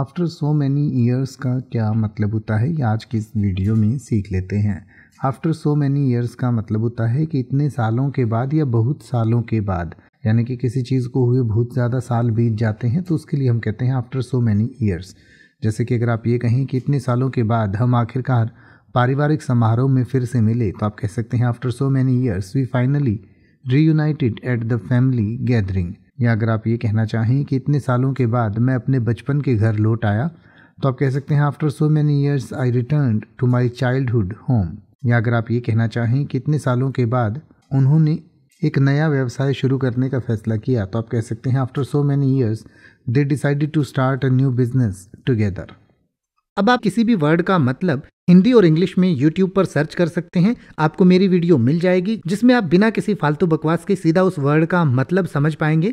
after so many years का क्या मतलब होता है ये आज की इस वीडियो में सीख लेते हैं आफ्टर सो मैनी ईयर्स का मतलब होता है कि इतने सालों के बाद या बहुत सालों के बाद यानी कि किसी चीज़ को हुए बहुत ज़्यादा साल बीत जाते हैं तो उसके लिए हम कहते हैं आफ्टर सो मैनी ईयर्स जैसे कि अगर आप ये कहें कि इतने सालों के बाद हम आखिरकार पारिवारिक समारोह में फिर से मिले तो आप कह सकते हैं after so many years we finally reunited at the family gathering या अगर आप ये कहना चाहें कि इतने सालों के बाद मैं अपने बचपन के घर लौट आया तो आप कह सकते हैं after so many years I return to my childhood home या अगर आप ये कहना चाहें कि इतने सालों के बाद उन्होंने एक नया व्यवसाय शुरू करने का फैसला किया तो आप कह सकते हैं after so many years they decided to start a new business together अब आप किसी भी वर्ड का मतलब हिंदी और इंग्लिश में YouTube पर सर्च कर सकते हैं आपको मेरी वीडियो मिल जाएगी जिसमें आप बिना किसी फालतू बकवास के सीधा उस वर्ड का मतलब समझ पाएंगे